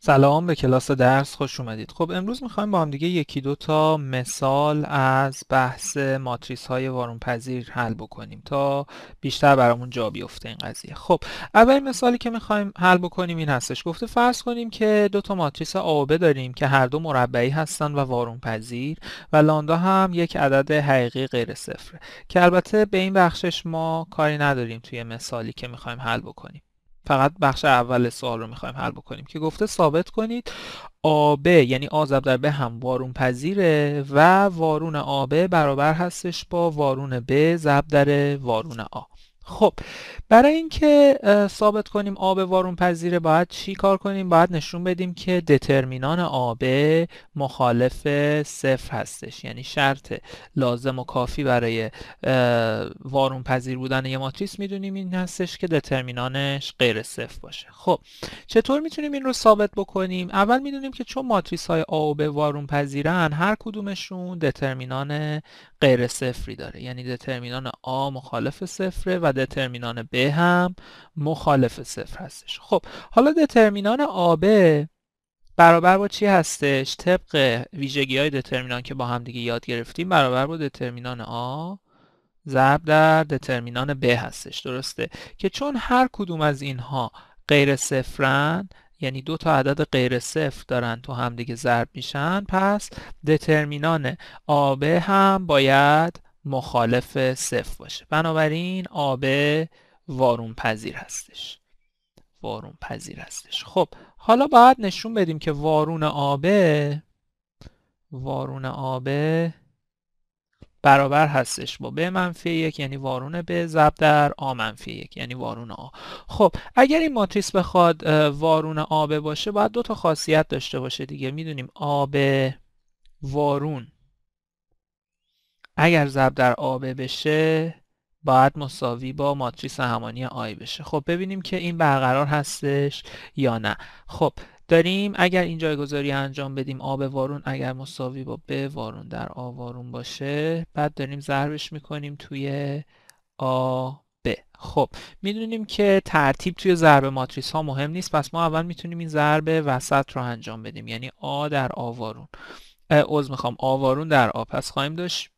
سلام به کلاس درس خوش اومدید خب امروز میخوایم با هم دیگه یکی دو تا مثال از بحث ماتریس های وارون پذیر حل بکنیم تا بیشتر برامون جا بیفته این قضیه خب اولین مثالی که میخوایم حل بکنیم این هستش گفته فرض کنیم که دو تا ماتریس آب داریم که هر دو مربعی هستن و وارون پذیر و لاندا هم یک عدد حقیقی غیر صفره که البته به این بخشش ما کاری نداریم توی مثالی که میخوایم حل بکنیم فقط بخش اول سوال رو میخوایم حل بکنیم که گفته ثابت کنید آبه یعنی آ در به هم وارون پذیره و وارون آبه برابر هستش با وارون به ضرب در وارون آ خب برای اینکه ثابت کنیم آب وارون پذیره باید چی کار کنیم باید نشون بدیم که دترمینان آب مخالف صفر هستش یعنی شرط لازم و کافی برای وارون پذیر بودن یه ماتریس میدونیم این هستش که دترمینانش غیر صفر باشه خب چطور میتونیم این رو ثابت بکنیم اول میدونیم که چون ماتریس های آب وارون پذیرن هر کدومشون دترمینان غیر صفری داره یعنی دترمینان آ مخالف صفره و دترمینان ب هم مخالف صفر هستش خب حالا دترمینان آب برابر با چی هستش طبق ویژگی های دترمینان که با هم دیگه یاد گرفتیم برابر با دترمینان آ ضرب در دترمینان ب هستش درسته که چون هر کدوم از اینها غیر صفرن یعنی دو تا عدد غیر صفر دارن تو دیگه ضرب میشن پس دترمینان آب هم باید مخالف صفر باشه بنابراین آب وارون پذیر هستش وارون پذیر هستش خب حالا باید نشون بدیم که وارون آب، وارون آب، برابر هستش با ب منفی یک یعنی وارون ب ضرب در آ منفی یک یعنی وارون آ خب اگر این ماتریس بخواد وارون آب باشه باید دو تا خاصیت داشته باشه دیگه میدونیم آب وارون اگر ضرب در آب بشه باید مساوی با ماتریس همانی آی بشه خب ببینیم که این برقرار هستش یا نه خب داریم اگر این جایگذاری انجام بدیم آب وارون اگر مساوی با ب وارون در آ وارون باشه بعد داریم ضربش میکنیم توی آ ب خب میدونیم که ترتیب توی ضرب ماتریس ها مهم نیست پس ما اول میتونیم این ضرب وسط رو انجام بدیم یعنی آ در آ وارون اوز میخوام وارون در آ پس خواهیم داشت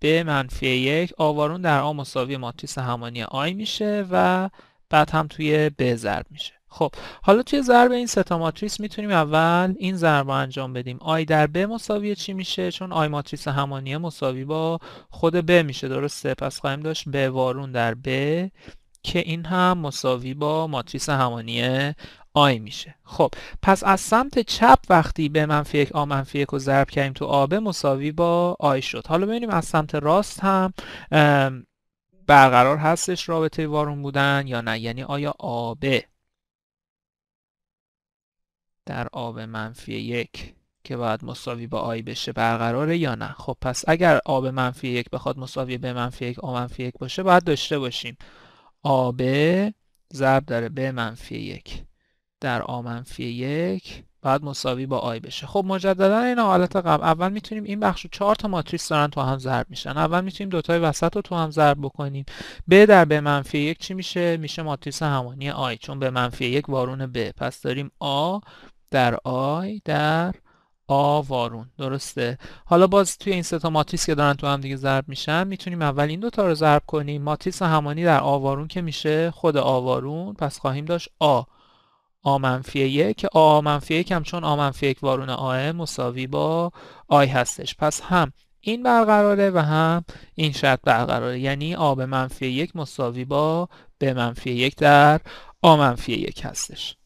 به منفی یک آوارون در آ مساوی ماتریس همانی آی میشه و بعد هم توی ب ضرب میشه خب حالا توی ضرب این ستا ماتریس میتونیم اول این ضرب رو انجام بدیم آی در ب مساوی چی میشه چون آی ماتریس همانیه مساوی با خود ب میشه درسته پس خواهیم داشت ب وارون در ب که این هم مساوی با ماتریس همانی آی میشه خب پس از سمت چپ وقتی به منفی یک آ منفی یک رو ضرب کردیم تو آبه مساوی با آی شد حالا ببینیم از سمت راست هم برقرار هستش رابطه وارون بودن یا نه یعنی آیا آبه در آب منفی یک که باید مساوی با آی بشه برقراره یا نه خب پس اگر آب منفی یک بخواد مساوی به منفی یک آ منفی یک باشه باید داشته باشیم آب ضرب داره به منفی یک در آ منفی یک بعد مساوی با آی بشه خب مجددا این حالت قبل اول میتونیم این بخش رو چهار تا ماتریس دارن تو هم ضرب میشن اول میتونیم دوتای وسط رو تو هم ضرب بکنیم ب در به منفی یک چی میشه میشه ماتریس همانی آی چون به منفی یک وارون ب پس داریم آ در آی در آوارون درسته حالا باز توی این سه تا ماتریس که دارن تو هم دیگه ضرب میشن میتونیم اول این دو تا رو ضرب کنیم ماتریس همانی در آوارون که میشه خود آوارون پس خواهیم داشت آ آ منفی یک آ منفی یک هم چون آ منفی یک وارون آه مساوی با آی هستش پس هم این برقراره و هم این شرط برقراره یعنی آ به منفی یک مساوی با به منفی یک در آ منفی یک هستش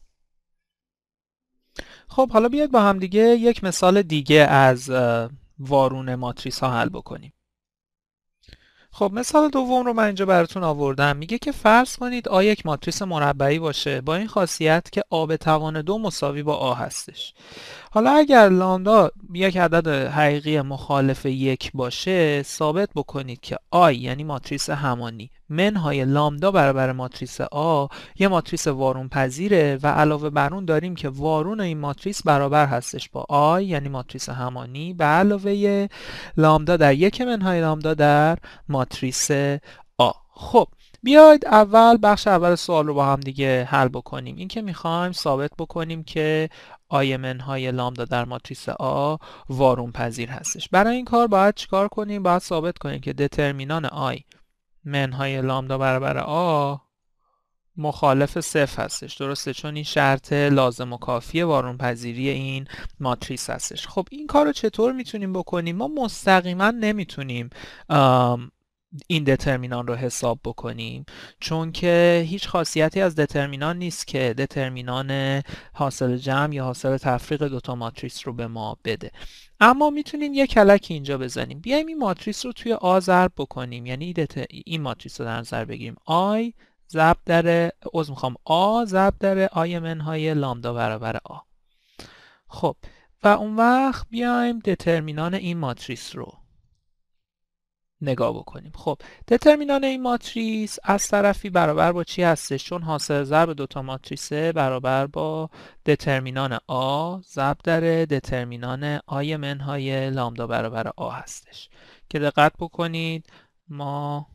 خب حالا بیاید با دیگه یک مثال دیگه از وارون ماتریس ها حل بکنیم خب مثال دوم رو من اینجا براتون آوردم میگه که فرض کنید آ یک ماتریس مربعی باشه با این خاصیت که آب توان دو مساوی با آ هستش حالا اگر لامدا یک عدد حقیقی مخالف یک باشه ثابت بکنید که آی یعنی ماتریس همانی منهای لامدا برابر ماتریس آ یه ماتریس وارون پذیره و علاوه بر اون داریم که وارون این ماتریس برابر هستش با آی یعنی ماتریس همانی به علاوه لامدا در یک منهای لامدا در ماتریس آ خب بیاید اول بخش اول سوال رو با هم دیگه حل بکنیم این که میخوایم ثابت بکنیم که آیمن های لامدا در ماتریس آ وارون پذیر هستش برای این کار باید چیکار کنیم باید ثابت کنیم که دترمینان آی منهای لامدا برابر آ مخالف صفر هستش درسته چون این شرط لازم و کافی وارون پذیری این ماتریس هستش خب این کار رو چطور میتونیم بکنیم ما مستقیما نمیتونیم این دترمینان رو حساب بکنیم چون که هیچ خاصیتی از دترمینان نیست که دترمینان حاصل جمع یا حاصل تفریق دوتا ماتریس رو به ما بده اما میتونیم یه کلک اینجا بزنیم بیایم این ماتریس رو توی آ ضرب بکنیم یعنی این ماتریس رو در نظر بگیریم آی ضرب در از میخوام آ ضرب در آی منهای لامدا برابر آ خب و اون وقت بیایم دترمینان این ماتریس رو نگاه بکنیم خب دترمینان این ماتریس از طرفی برابر با چی هستش چون حاصل ضرب دوتا ماتریسه برابر با دترمینان آ ضرب در دترمینان آی منهای لامدا برابر آ هستش که دقت بکنید ما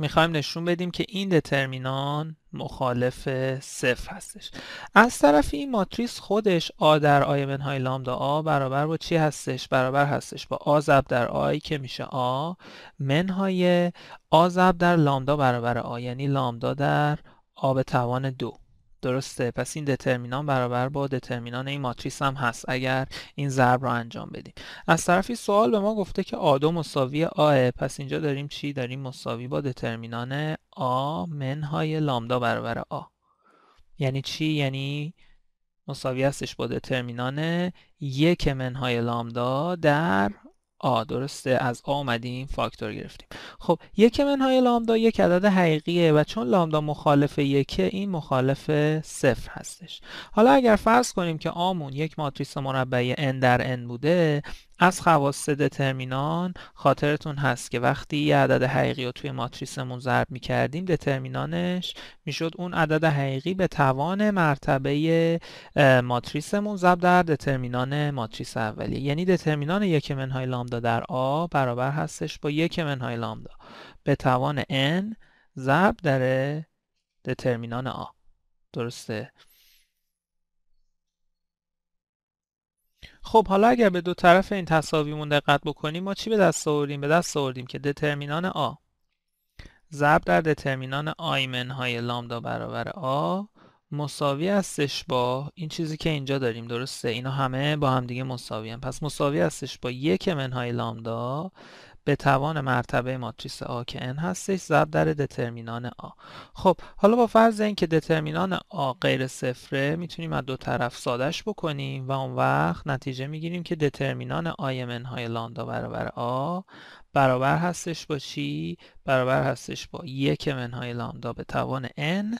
میخوایم نشون بدیم که این دترمینان مخالف صفر هستش از طرف این ماتریس خودش آ در آی منهای لامدا آ برابر با چی هستش برابر هستش با آ در آی که میشه آ منهای آ ضرب در لامدا برابر آ یعنی لامدا در آب به توان دو درسته پس این دترمینان برابر با دترمینان این ماتریس هم هست اگر این ضرب رو انجام بدیم از طرفی سوال به ما گفته که آدو مساوی آه پس اینجا داریم چی داریم مساوی با دترمینان آ منهای لامدا برابر آ یعنی چی یعنی مساوی هستش با دترمینان یک منهای لامدا در آ درسته از آ اومدیم فاکتور گرفتیم خب یک منهای لامدا یک عدد حقیقیه و چون لامدا مخالف یکه این مخالف صفر هستش حالا اگر فرض کنیم که آمون یک ماتریس مربعی n در n بوده از خواص دترمینان خاطرتون هست که وقتی یه عدد حقیقی رو توی ماتریسمون ضرب کردیم دترمینانش میشد اون عدد حقیقی به توان مرتبه ماتریسمون ضرب در دترمینان ماتریس اولیه یعنی دترمینان یک منهای لامدا در آ برابر هستش با یک منهای لامدا به توان n ضرب در دترمینان آ درسته خب حالا اگر به دو طرف این تصاویمون دقت بکنیم ما چی به دست آوردیم به دست آوردیم که دترمینان آ ضرب در دترمینان آیمن های لامدا برابر آ مساوی هستش با این چیزی که اینجا داریم درسته اینا همه با هم دیگه مساوی هم. پس مساوی هستش با یک منهای لامدا به توان مرتبه ماتریس A که n هستش ضرب در دترمینان A. خب حالا با فرض اینکه دترمینان A غیر صفره میتونیم از دو طرف سادش بکنیم و اون وقت نتیجه میگیریم که دترمینان آی منهای لامدا برابر A، برابر هستش با چی؟ برابر هستش با یک منهای لامدا به توان n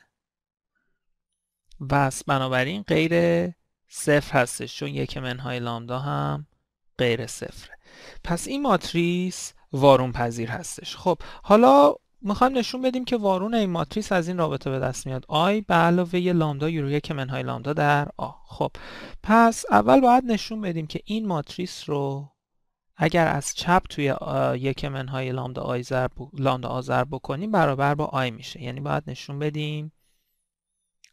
و بنابراین غیر صفر هستش چون یک منهای لامدا هم غیر صفره پس این ماتریس وارون پذیر هستش خب حالا میخوایم نشون بدیم که وارون این ماتریس از این رابطه به دست میاد آی به علاوه یه لامدا یوریه که منهای لامدا در آ خب پس اول باید نشون بدیم که این ماتریس رو اگر از چپ توی یک منهای لامدا آی ضرب لامدا آ ضرب بکنیم برابر با آی میشه یعنی باید نشون بدیم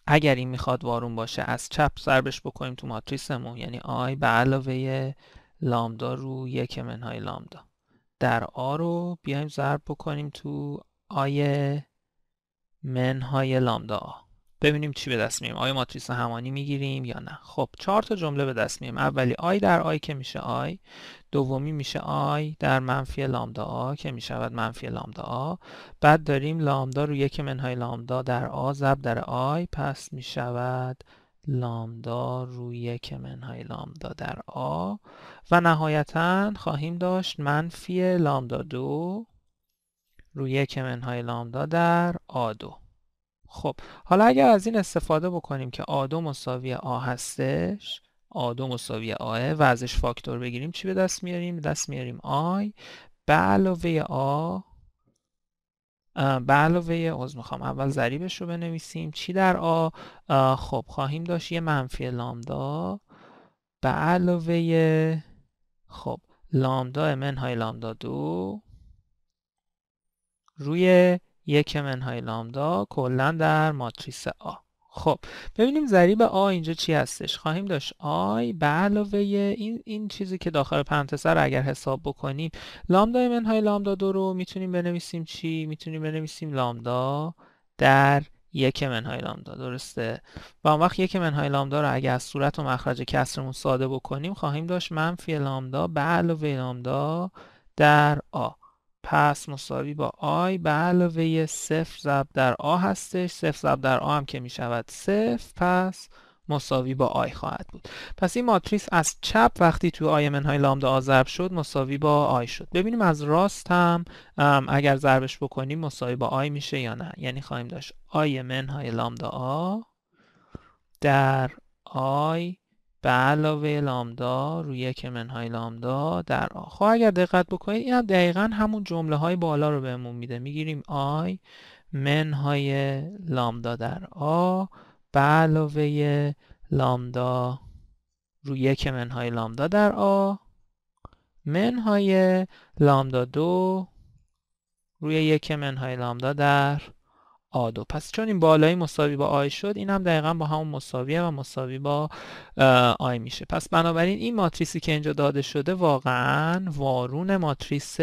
اگر این میخواد وارون باشه از چپ ضربش بکنیم تو ماتریسمون یعنی آی به علاوه لامدا رو یک منهای لامدا در آ رو بیایم ضرب بکنیم تو آی منهای لامدا آ ببینیم چی به دست میاریم آیا ماتریس همانی میگیریم یا نه خب چهار تا جمله به دست میاریم اولی آی در آی که میشه آی دومی میشه آی در منفی لامدا آ که میشود منفی لامدا آ بعد داریم لامدا رو یک منهای لامدا در آ ضرب در آی پس میشود لامدا روی یک منهای لامدا در آ و نهایتا خواهیم داشت منفی لامدا دو روی یک منهای لامدا در آ دو خب حالا اگر از این استفاده بکنیم که آ دو مساوی آ هستش آ دو مساوی آه و ازش فاکتور بگیریم چی به دست میاریم؟ دست میاریم آی به علاوه آ به علاوه از میخوام اول ضریبش رو بنویسیم چی در آ خب خواهیم داشت یه منفی لامدا به علاوه خب لامدا منهای لامدا دو روی یک منهای لامدا کلا در ماتریس آ خب ببینیم ضریب آ اینجا چی هستش خواهیم داشت آی به علاوه این این چیزی که داخل پرانتز رو اگر حساب بکنیم لامدا منهای لامدا دو رو میتونیم بنویسیم چی میتونیم بنویسیم لامدا در یک منهای لامدا درسته و اون وقت یک منهای لامدا رو اگر از صورت و مخرج کسرمون ساده بکنیم خواهیم داشت منفی لامدا به علاوه لامدا در آ پس مساوی با آی به علاوه صفر ضرب در آ هستش صفر ضرب در آ هم که می شود صفر پس مساوی با آی خواهد بود پس این ماتریس از چپ وقتی توی آی منهای لامدا آ ضرب شد مساوی با آی شد ببینیم از راست هم اگر ضربش بکنیم مساوی با آی میشه یا نه یعنی خواهیم داشت آی منهای لامدا آ در آی به علاوه لامدا روی منهای لامدا در آ خب اگر دقت بکنید این هم دقیقا همون جمله های بالا رو بهمون میده میگیریم آی منهای لامدا در آ به علاوه لامدا روی منهای لامدا در آ منهای لامدا دو روی یک منهای لامدا در آ پس چون این بالایی مساوی با آی شد این هم دقیقا با همون مساویه و مساوی با آی میشه پس بنابراین این ماتریسی که اینجا داده شده واقعا وارون ماتریس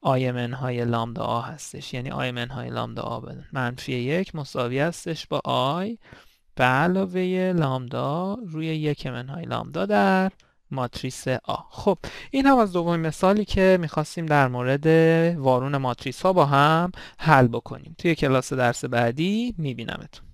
آیمن های لامدا آ هستش یعنی آیمنهای های لامدا آ بدن منفی یک مساوی هستش با آی به علاوه لامدا روی یک منهای لامدا در ماتریس آ خب این هم از دومین مثالی که میخواستیم در مورد وارون ماتریس ها با هم حل بکنیم توی کلاس درس بعدی میبینمتون